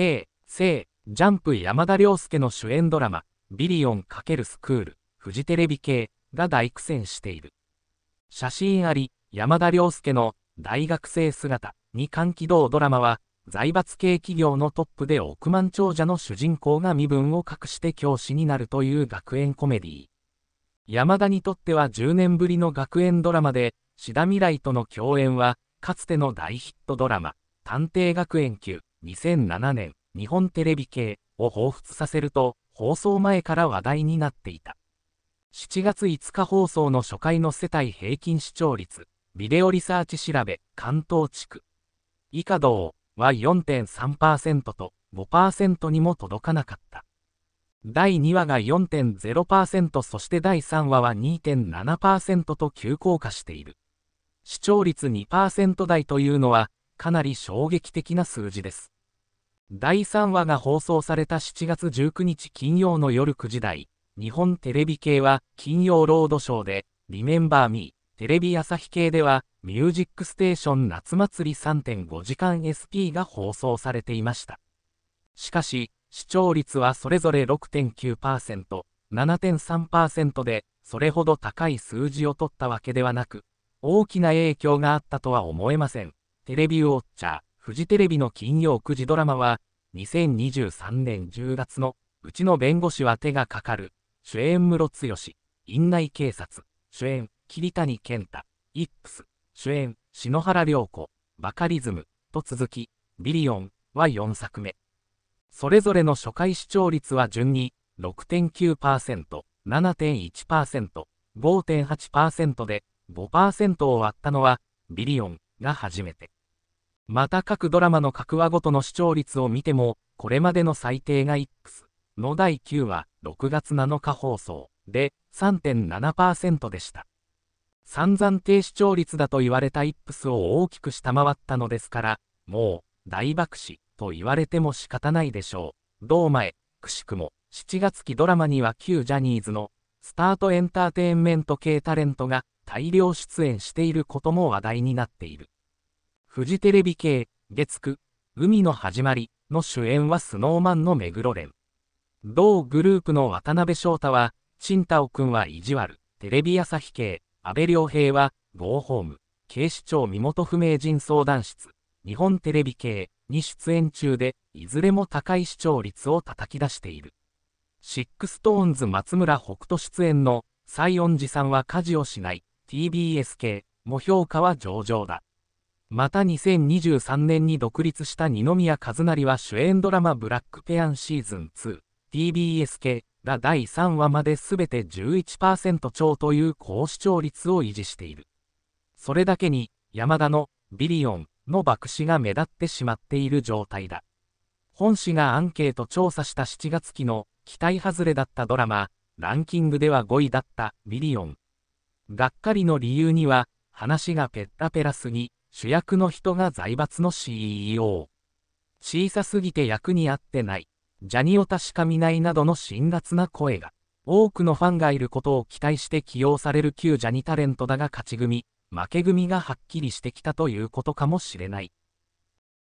平、生、ジャンプ山田涼介の主演ドラマ、ビリオン×スクール、フジテレビ系が大苦戦している。写真あり、山田涼介の大学生姿に歓喜動ドラマは、財閥系企業のトップで億万長者の主人公が身分を隠して教師になるという学園コメディー。山田にとっては10年ぶりの学園ドラマで、志田未来との共演は、かつての大ヒットドラマ、探偵学園級2007年、日本テレビ系を彷彿させると、放送前から話題になっていた。7月5日放送の初回の世帯平均視聴率、ビデオリサーチ調べ、関東地区。以下同は4.3%と5%にも届かなかった。第2話が4.0%そして第3話は2.7%と急降下している。視聴率2%台というのはかなり衝撃的な数字です。第3話が放送された7月19日金曜の夜9時台、日本テレビ系は金曜ロードショーで、リメンバーミー、テレビ朝日系では、ミュージックステーション夏祭り3.5時間 SP が放送されていました。しかし、視聴率はそれぞれ6.9%、7.3%で、それほど高い数字を取ったわけではなく、大きな影響があったとは思えません。テレビウォッチャー、フジテレビの金曜9時ドラマは、2023年10月の、うちの弁護士は手がかかる、主演室剛、院内警察、主演、桐谷健太、イップス、主演、篠原涼子、バカリズム、と続き、ビリオンは4作目。それぞれの初回視聴率は順に、6.9%、7.1%、5.8%で、5%を割ったのは、ビリオンが初めて。また各ドラマの各話ごとの視聴率を見ても、これまでの最低が X の第9話6月7日放送で3.7%でした。散々低視聴率だと言われたップスを大きく下回ったのですから、もう大爆死と言われても仕方ないでしょう。どま前、くしくも7月期ドラマには旧ジャニーズのスタートエンターテインメント系タレントが大量出演していることも話題になっている。フジテレビ系、月9、海の始まりの主演はスノーマンの目黒蓮。同グループの渡辺翔太は、チンタオくんは意地悪、テレビ朝日系、安倍良平は、ゴーホーム、警視庁身元不明人相談室、日本テレビ系に出演中で、いずれも高い視聴率を叩き出している。シックストーンズ松村北斗出演の西園寺さんは家事をしない TBS 系も評価は上々だ。また2023年に独立した二宮和也は主演ドラマブラックペアンシーズン 2TBS 系が第3話まで全て11%超という高視聴率を維持している。それだけに山田のビリオンの爆死が目立ってしまっている状態だ。本誌がアンケート調査した7月期の期待外れだったドラマ、ランキングでは5位だったビリオン。がっかりの理由には話がペッタペラすぎ、主役の人が財閥の CEO。小さすぎて役に合ってない。ジャニオタしか見ないなどの辛辣な声が。多くのファンがいることを期待して起用される旧ジャニタレントだが勝ち組、負け組がはっきりしてきたということかもしれない。